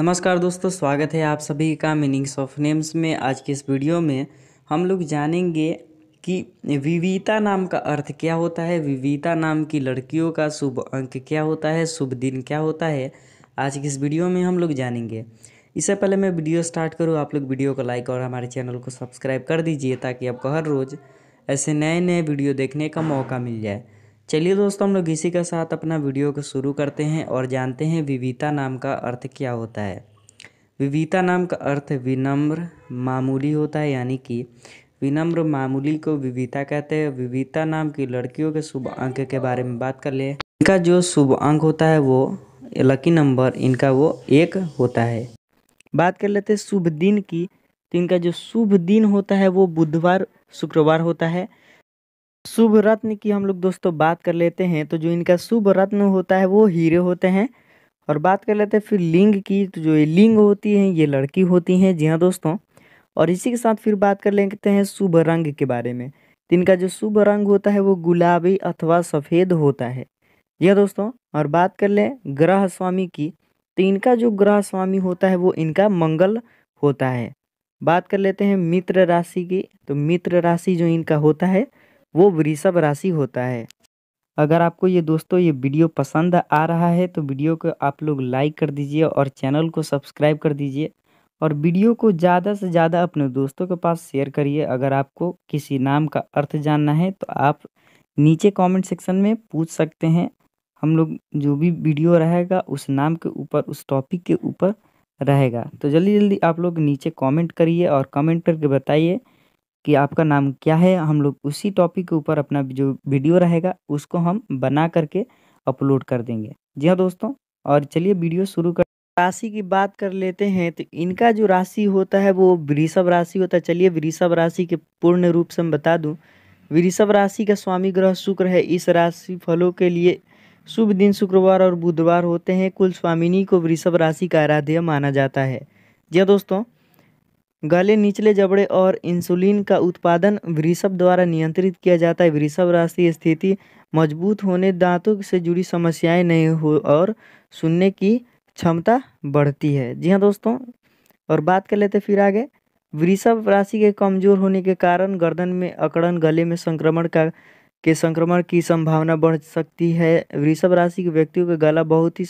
नमस्कार दोस्तों स्वागत है आप सभी का मीनिंग्स ऑफ नेम्स में आज के इस वीडियो में हम लोग जानेंगे कि विविता नाम का अर्थ क्या होता है विविता नाम की लड़कियों का शुभ अंक क्या होता है शुभ दिन क्या होता है आज के इस वीडियो में हम लोग जानेंगे इससे पहले मैं वीडियो स्टार्ट करूँ आप लोग वीडियो को लाइक और हमारे चैनल को सब्सक्राइब कर दीजिए ताकि आपको हर रोज़ ऐसे नए नए वीडियो देखने का मौका मिल जाए चलिए दोस्तों हम लोग इसी के साथ अपना वीडियो को शुरू करते हैं और जानते हैं विविता नाम का अर्थ क्या होता है विविता नाम का अर्थ विनम्र मामूली होता है यानी कि विनम्र मामूली को विविता कहते हैं विविता नाम की लड़कियों के शुभ अंक के बारे में बात कर ले इनका जो शुभ अंक होता है वो लकी नंबर इनका वो एक होता है बात कर लेते हैं शुभ दिन की तो इनका जो शुभ दिन होता है वो बुधवार शुक्रवार होता है शुभ रत्न की हम लोग दोस्तों बात कर लेते हैं तो जो इनका शुभ रत्न होता है वो हीरे होते हैं और बात कर लेते हैं फिर लिंग की तो जो ये लिंग होती हैं ये लड़की होती हैं जी हाँ दोस्तों और इसी के साथ फिर बात कर लेते हैं शुभ रंग के बारे में तो इनका जो शुभ रंग होता है वो गुलाबी अथवा सफ़ेद होता है हाँ दोस्तों और बात कर लें ग्रह स्वामी की तो इनका जो ग्रह स्वामी होता है वो इनका मंगल होता है बात कर लेते हैं मित्र राशि की तो मित्र राशि जो इनका होता है वो वृषभ राशि होता है अगर आपको ये दोस्तों ये वीडियो पसंद आ रहा है तो वीडियो को आप लोग लाइक कर दीजिए और चैनल को सब्सक्राइब कर दीजिए और वीडियो को ज़्यादा से ज़्यादा अपने दोस्तों के पास शेयर करिए अगर आपको किसी नाम का अर्थ जानना है तो आप नीचे कमेंट सेक्शन में पूछ सकते हैं हम लोग जो भी वीडियो रहेगा उस नाम के ऊपर उस टॉपिक के ऊपर रहेगा तो जल्दी जल्दी आप लोग नीचे कमेंट करिए और कमेंट करके बताइए कि आपका नाम क्या है हम लोग उसी टॉपिक के ऊपर अपना जो वीडियो रहेगा उसको हम बना करके अपलोड कर देंगे जी हाँ दोस्तों और चलिए वीडियो शुरू कर राशि की बात कर लेते हैं तो इनका जो राशि होता है वो वृषभ राशि होता है चलिए वृषभ राशि के पूर्ण रूप से मैं बता दूँ वृषभ राशि का स्वामी ग्रह शुक्र है इस राशि फलों के लिए शुभ दिन शुक्रवार और बुधवार होते हैं कुल स्वामिनी को वृषभ राशि का आराध्य माना जाता है जी हाँ दोस्तों गले निचले जबड़े और इंसुलिन का उत्पादन वृषभ द्वारा नियंत्रित किया जाता है वृषभ राशि स्थिति मजबूत होने दांतों से जुड़ी समस्याएं नहीं हो और सुनने की क्षमता बढ़ती है जी हाँ दोस्तों और बात कर लेते फिर आगे वृषभ राशि के कमजोर होने के कारण गर्दन में अकड़न गले में संक्रमण का के संक्रमण की संभावना बढ़ सकती है वृषभ राशि के व्यक्तियों का गला बहुत ही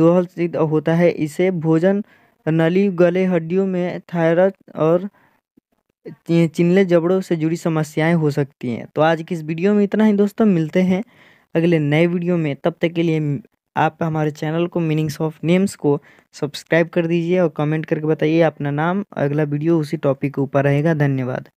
दोहल होता है इसे भोजन नली गले हड्डियों में थायराइड और चिनले जबड़ों से जुड़ी समस्याएं हो सकती हैं तो आज की इस वीडियो में इतना ही दोस्तों मिलते हैं अगले नए वीडियो में तब तक के लिए आप हमारे चैनल को मीनिंग्स ऑफ नेम्स को सब्सक्राइब कर दीजिए और कमेंट करके बताइए अपना नाम अगला वीडियो उसी टॉपिक के ऊपर रहेगा धन्यवाद